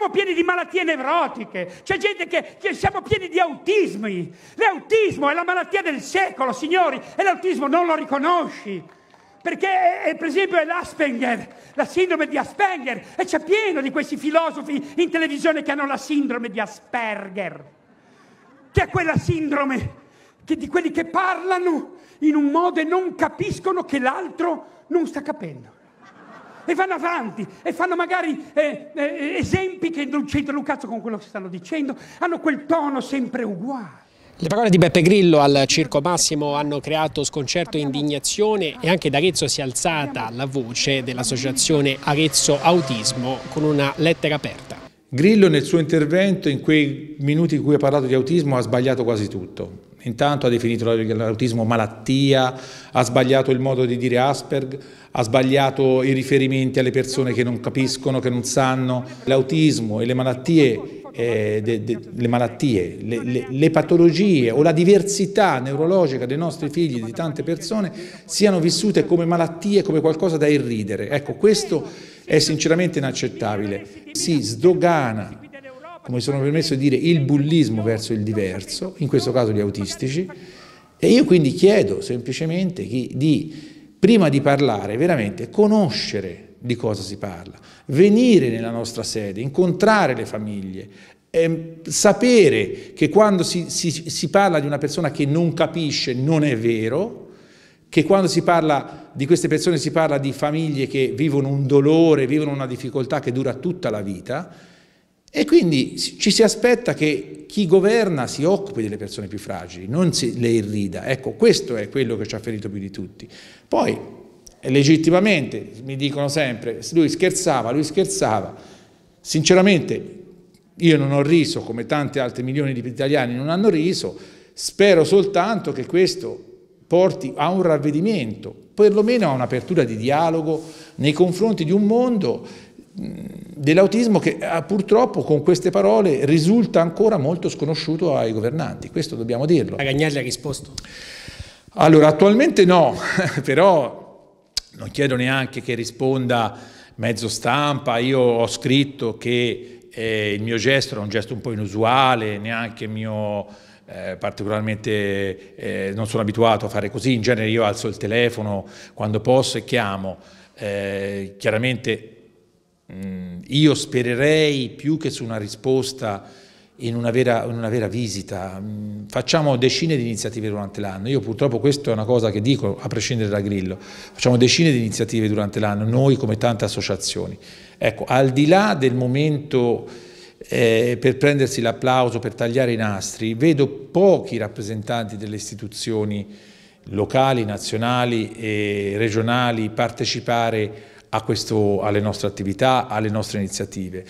siamo pieni di malattie nevrotiche, c'è gente che, che siamo pieni di autismi. L'autismo è la malattia del secolo, signori, e l'autismo non lo riconosci. Perché, è, per esempio, è l'Aspenger, la sindrome di Asperger, e c'è pieno di questi filosofi in televisione che hanno la sindrome di Asperger, che è quella sindrome che, di quelli che parlano in un modo e non capiscono che l'altro non sta capendo e vanno avanti e fanno magari eh, eh, esempi che non c'entrano un cazzo con quello che stanno dicendo, hanno quel tono sempre uguale. Le parole di Beppe Grillo al Circo Massimo hanno creato sconcerto e indignazione e anche da Arezzo si è alzata la voce dell'associazione Arezzo Autismo con una lettera aperta. Grillo nel suo intervento, in quei minuti in cui ha parlato di autismo, ha sbagliato quasi tutto Intanto ha definito l'autismo malattia, ha sbagliato il modo di dire Asperg, ha sbagliato i riferimenti alle persone che non capiscono, che non sanno. L'autismo e le malattie, eh, de, de, le, malattie le, le, le patologie o la diversità neurologica dei nostri figli, e di tante persone, siano vissute come malattie, come qualcosa da irridere. Ecco, questo è sinceramente inaccettabile. Si sdogana come mi sono permesso di dire, il bullismo verso il diverso, in questo caso gli autistici, e io quindi chiedo semplicemente di, prima di parlare, veramente conoscere di cosa si parla, venire nella nostra sede, incontrare le famiglie, eh, sapere che quando si, si, si, parla di una persona che non capisce non è vero, che quando si parla di queste persone si parla di famiglie che vivono un dolore, vivono una difficoltà che dura tutta la vita, e quindi ci si aspetta che chi governa si occupi delle persone più fragili, non le irrida. Ecco, questo è quello che ci ha ferito più di tutti. Poi, eh, legittimamente, mi dicono sempre, lui scherzava, lui scherzava. Sinceramente, io non ho riso, come tanti altri milioni di italiani non hanno riso, spero soltanto che questo porti a un ravvedimento, perlomeno a un'apertura di dialogo nei confronti di un mondo dell'autismo che eh, purtroppo con queste parole risulta ancora molto sconosciuto ai governanti, questo dobbiamo dirlo. La Gagnelli ha risposto? Allora, attualmente no, però non chiedo neanche che risponda mezzo stampa, io ho scritto che eh, il mio gesto era un gesto un po' inusuale, neanche il mio... Eh, particolarmente eh, non sono abituato a fare così, in genere io alzo il telefono quando posso e chiamo, eh, chiaramente Mm, io spererei più che su una risposta in una, vera, in una vera, visita. Mm, facciamo decine di iniziative durante l'anno. Io purtroppo questa è una cosa che dico, a prescindere da Grillo, facciamo decine di iniziative durante l'anno, noi come tante associazioni. Ecco, al di là del momento eh, per prendersi l'applauso, per tagliare i nastri, vedo pochi rappresentanti delle istituzioni locali, nazionali e regionali partecipare a questo, alle nostre attività, alle nostre iniziative.